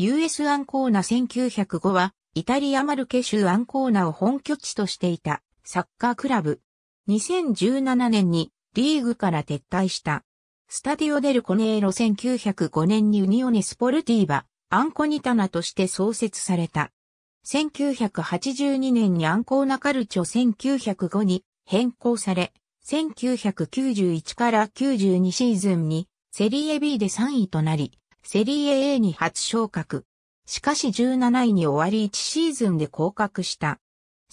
US アンコーナ1905は、イタリアマルケ州アンコーナを本拠地としていたサッカークラブ。2017年にリーグから撤退した。スタディオデルコネーロ1905年にウニオネスポルティーバ、アンコニタナとして創設された。1982年にアンコーナカルチョ1905に変更され、1991から92シーズンにセリエ B で3位となり、セリエ A に初昇格。しかし17位に終わり1シーズンで降格した。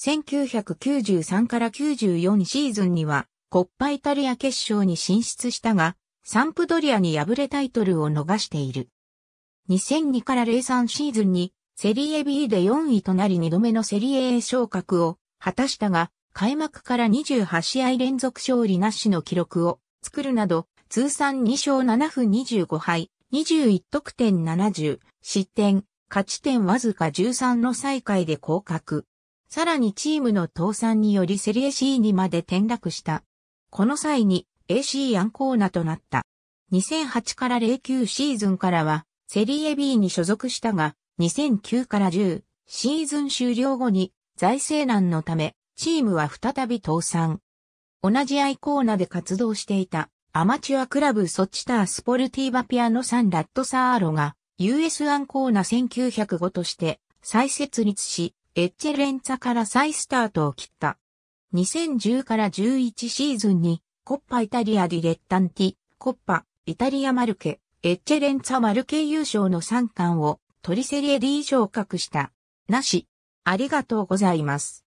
1993から94シーズンには、コッパイタリア決勝に進出したが、サンプドリアに敗れタイトルを逃している。2002から03シーズンに、セリエ B で4位となり2度目のセリエ A 昇格を果たしたが、開幕から28試合連続勝利なしの記録を作るなど、通算2勝7分25敗、21得点70、失点、勝ち点わずか13の最下位で降格。さらにチームの倒産によりセリエ C にまで転落した。この際に AC アンコーナとなった。2008から09シーズンからはセリエ B に所属したが、2009から10シーズン終了後に財政難のためチームは再び倒産。同じアイコーナで活動していたアマチュアクラブソチタースポルティーバピアノサンラットサーロが US アンコーナ1905として再設立し、エッチェレンツァから再スタートを切った。2010から11シーズンに、コッパイタリアディレッタンティ、コッパ、イタリアマルケ、エッチェレンツァマルケ優勝の3冠をトリセリエ D 昇格した。なし。ありがとうございます。